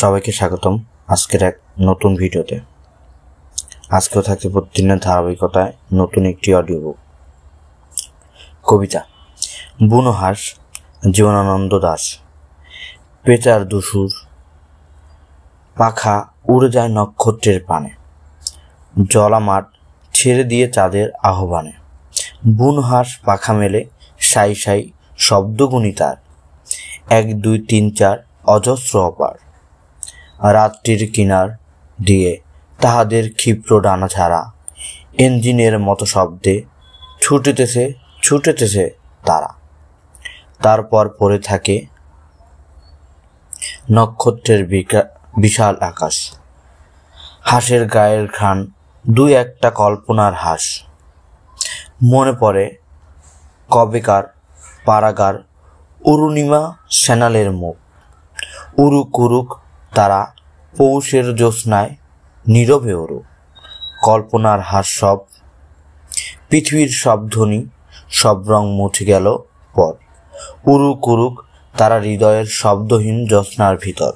সবাইকে স্বাগতম আজকের এক নতুন ভিডিওতে আজকেও থাকে প্রতিদিনের ধারাবাহিকতায় নতুন একটি অডিও বুক কবিতা বুনহাস জীবনানন্দ দাস পেচার দুসুর পাখা উড়ে যায় নক্ষত্রের পানে জলামাট ছেড়ে দিয়ে চাঁদের আহ্বানে বুনহাস পাখা মেলে সাই সাই শব্দগুণী তার এক দুই তিন চার অজস্র অপার রাত্রির কিনার দিয়ে তাহাদের ক্ষিপ্র ডানা ছাড়া ইঞ্জিনের মতো শব্দে ছুটেতেছে ছুটেতেছে তারা তারপর পড়ে থাকে নক্ষত্রের বিশাল আকাশ হাঁসের গায়ের খান দুই একটা কল্পনার হাঁস মনে পড়ে কবেকার পারাগার অরুণিমা সেনালের মুখ উরুক উরুক তারা পৌষের জ্যোৎস্নায় নীরবে ওরো কল্পনার সব পৃথিবীর সব ধ্বনি সব রং মুছে গেল পর উরুক উরুক তারা হৃদয়ের শব্দহীন জ্যোৎস্নার ভিতর